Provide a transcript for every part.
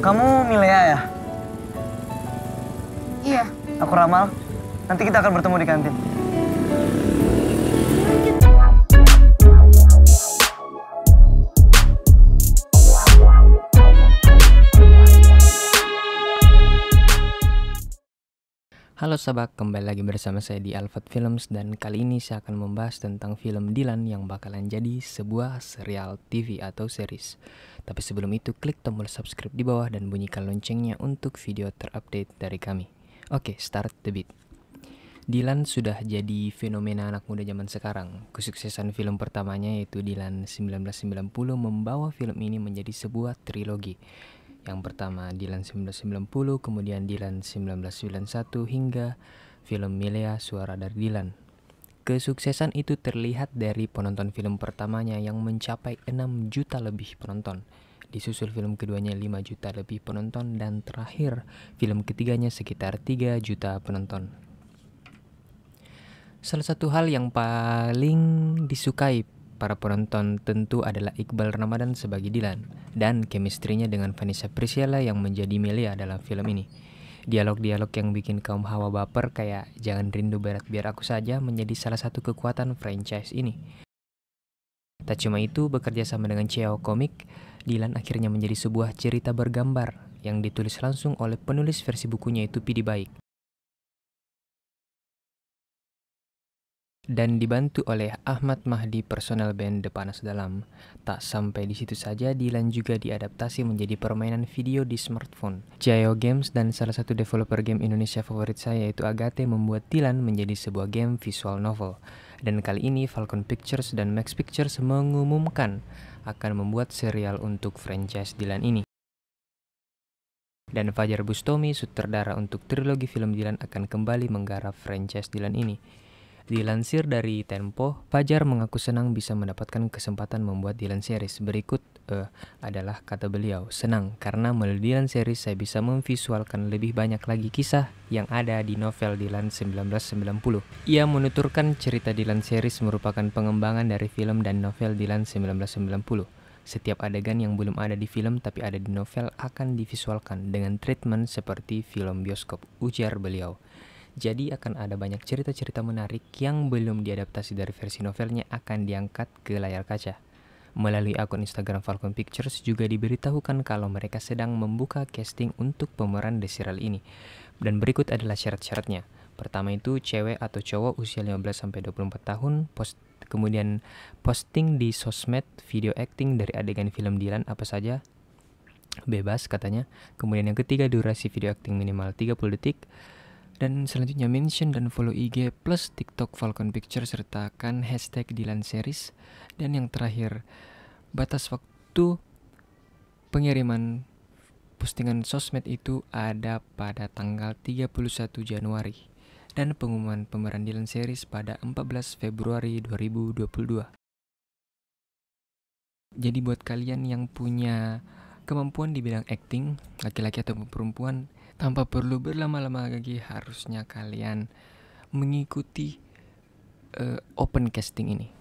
Kamu Milea ya? Iya. Aku Ramal. Nanti kita akan bertemu di kantin. Halo sahabat, kembali lagi bersama saya di Alfred Films dan kali ini saya akan membahas tentang film Dilan yang bakalan jadi sebuah serial TV atau series. Tapi sebelum itu klik tombol subscribe di bawah dan bunyikan loncengnya untuk video terupdate dari kami. Oke, start the beat. Dilan sudah jadi fenomena anak muda zaman sekarang. Kesuksesan film pertamanya yaitu Dilan 1990 membawa film ini menjadi sebuah trilogi yang pertama Dilan 1990, kemudian Dilan 1991 hingga film Milea Suara dari Dilan. Kesuksesan itu terlihat dari penonton film pertamanya yang mencapai 6 juta lebih penonton. Disusul film keduanya 5 juta lebih penonton dan terakhir film ketiganya sekitar 3 juta penonton. Salah satu hal yang paling disukai para penonton tentu adalah Iqbal Ramadan sebagai Dilan dan kemistrinya dengan Vanessa Priscilla yang menjadi Melia dalam film ini. Dialog-dialog yang bikin kaum hawa baper kayak jangan rindu berat biar aku saja menjadi salah satu kekuatan franchise ini. Tak cuma itu, bekerja sama dengan Ceo Komik, Dilan akhirnya menjadi sebuah cerita bergambar yang ditulis langsung oleh penulis versi bukunya itu Pidi Baik. dan dibantu oleh Ahmad Mahdi personal band The Panas Dalam. Tak sampai di situ saja, Dylan juga diadaptasi menjadi permainan video di smartphone. Jayo Games dan salah satu developer game Indonesia favorit saya yaitu Agate membuat Dylan menjadi sebuah game visual novel. Dan kali ini Falcon Pictures dan Max Pictures mengumumkan akan membuat serial untuk franchise Dylan ini dan Fajar Bustomi, sutradara untuk trilogi film Dilan akan kembali menggarap franchise Dilan ini. Dilansir dari Tempo, Fajar mengaku senang bisa mendapatkan kesempatan membuat Dylan Series. Berikut uh, adalah kata beliau, senang karena melalui Dylan Series saya bisa memvisualkan lebih banyak lagi kisah yang ada di novel Dylan 1990. Ia menuturkan cerita Dylan Series merupakan pengembangan dari film dan novel Dylan 1990. Setiap adegan yang belum ada di film tapi ada di novel akan divisualkan dengan treatment seperti film bioskop, ujar beliau. Jadi akan ada banyak cerita-cerita menarik yang belum diadaptasi dari versi novelnya akan diangkat ke layar kaca. Melalui akun Instagram Falcon Pictures juga diberitahukan kalau mereka sedang membuka casting untuk pemeran The Serial ini. Dan berikut adalah syarat-syaratnya. Pertama itu cewek atau cowok usia 15-24 tahun, post kemudian posting di sosmed video acting dari adegan film Dylan apa saja, bebas katanya. Kemudian yang ketiga durasi video acting minimal 30 detik, dan selanjutnya mention dan follow IG plus TikTok Falcon Picture sertakan hashtag Dilan Series. Dan yang terakhir, batas waktu pengiriman postingan sosmed itu ada pada tanggal 31 Januari dan pengumuman pemeran #DilanSeries Series pada 14 Februari 2022. Jadi buat kalian yang punya kemampuan di bidang acting, laki-laki atau perempuan, tanpa perlu berlama-lama lagi, harusnya kalian mengikuti uh, open casting ini.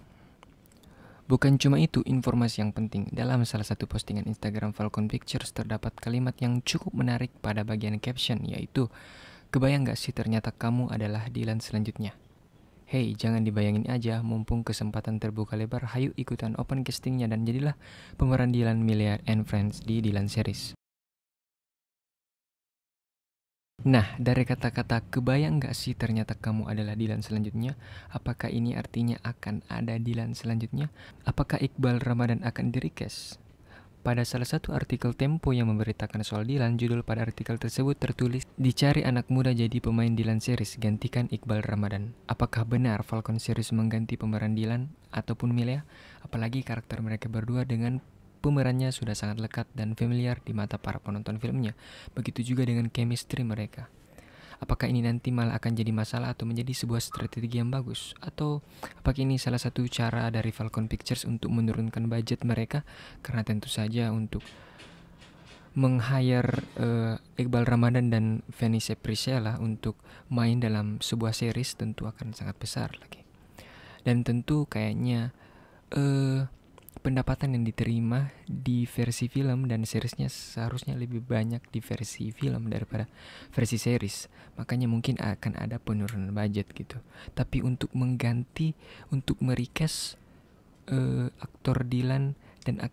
Bukan cuma itu, informasi yang penting dalam salah satu postingan Instagram Falcon Pictures terdapat kalimat yang cukup menarik pada bagian caption, yaitu "Kebayang gak sih ternyata kamu adalah Dilan selanjutnya?" Hey, jangan dibayangin aja, mumpung kesempatan terbuka lebar, hayu ikutan open castingnya dan jadilah pemeran Dilan miliar and Friends di Dilan Series. Nah, dari kata-kata kebayang gak sih ternyata kamu adalah Dilan selanjutnya? Apakah ini artinya akan ada Dilan selanjutnya? Apakah Iqbal Ramadan akan dirikes? Pada salah satu artikel Tempo yang memberitakan soal Dilan, judul pada artikel tersebut tertulis Dicari anak muda jadi pemain Dilan series, gantikan Iqbal Ramadan. Apakah benar Falcon series mengganti pemeran Dilan ataupun Milea? Apalagi karakter mereka berdua dengan Pemerannya sudah sangat lekat dan familiar di mata para penonton filmnya, begitu juga dengan chemistry mereka. Apakah ini nanti malah akan jadi masalah atau menjadi sebuah strategi yang bagus? Atau apakah ini salah satu cara dari Falcon Pictures untuk menurunkan budget mereka? Karena tentu saja untuk meng-hire uh, Iqbal Ramadan dan Venice Priscilla untuk main dalam sebuah series tentu akan sangat besar lagi. Dan tentu kayaknya uh, pendapatan yang diterima di versi film dan seriesnya seharusnya lebih banyak di versi film daripada versi series. Makanya mungkin akan ada penurunan budget gitu. Tapi untuk mengganti, untuk merikas uh, eh, aktor Dylan dan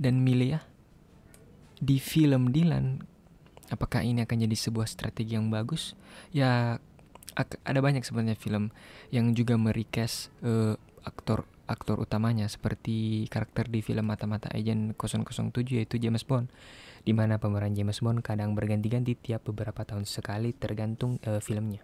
dan Milia di film Dylan, apakah ini akan jadi sebuah strategi yang bagus? Ya ada banyak sebenarnya film yang juga merikas uh, eh, aktor aktor utamanya seperti karakter di film Mata-Mata Agent 007 yaitu James Bond di mana pemeran James Bond kadang berganti-ganti tiap beberapa tahun sekali tergantung uh, filmnya.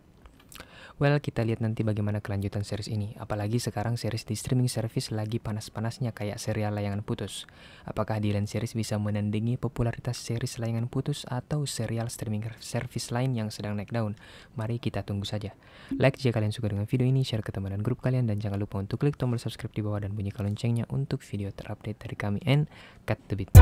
Well, kita lihat nanti bagaimana kelanjutan series ini. Apalagi sekarang series di streaming service lagi panas-panasnya kayak serial layangan putus. Apakah Dylan series bisa menandingi popularitas series layangan putus atau serial streaming service lain yang sedang naik daun? Mari kita tunggu saja. Like jika kalian suka dengan video ini, share ke teman dan grup kalian, dan jangan lupa untuk klik tombol subscribe di bawah dan bunyikan loncengnya untuk video terupdate dari kami. And cut the beat.